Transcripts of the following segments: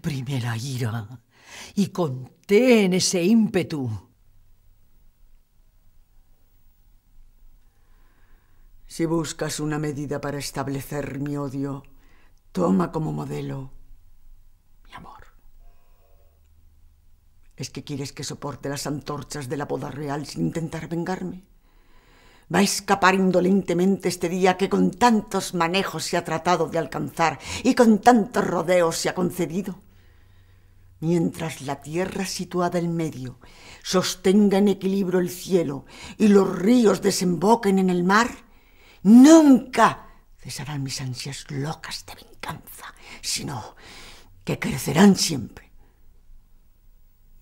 primera ira y contén ese ímpetu. Si buscas una medida para establecer mi odio, toma como modelo mi amor. ¿Es que quieres que soporte las antorchas de la boda real sin intentar vengarme? va a escapar indolentemente este día que con tantos manejos se ha tratado de alcanzar y con tantos rodeos se ha concedido mientras la tierra situada en medio sostenga en equilibrio el cielo y los ríos desemboquen en el mar, nunca cesarán mis ansias locas de venganza, sino que crecerán siempre.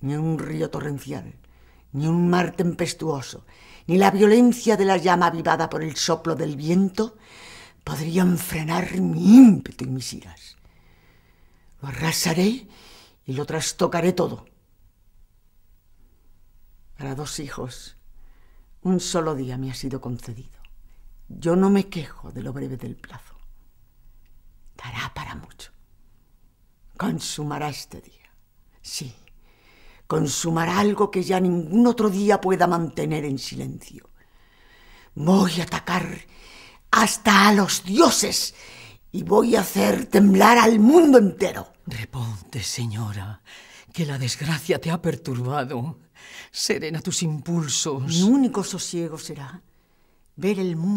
Ni un río torrencial, ni un mar tempestuoso, ni la violencia de la llama avivada por el soplo del viento podrían frenar mi ímpetu y mis iras. Lo arrasaré y lo trastocaré todo. Para dos hijos, un solo día me ha sido concedido. Yo no me quejo de lo breve del plazo. Dará para mucho. Consumará este día. Sí, consumará algo que ya ningún otro día pueda mantener en silencio. Voy a atacar hasta a los dioses y voy a hacer temblar al mundo entero. Reponte, señora, que la desgracia te ha perturbado. Serena tus impulsos. Mi único sosiego será ver el mundo.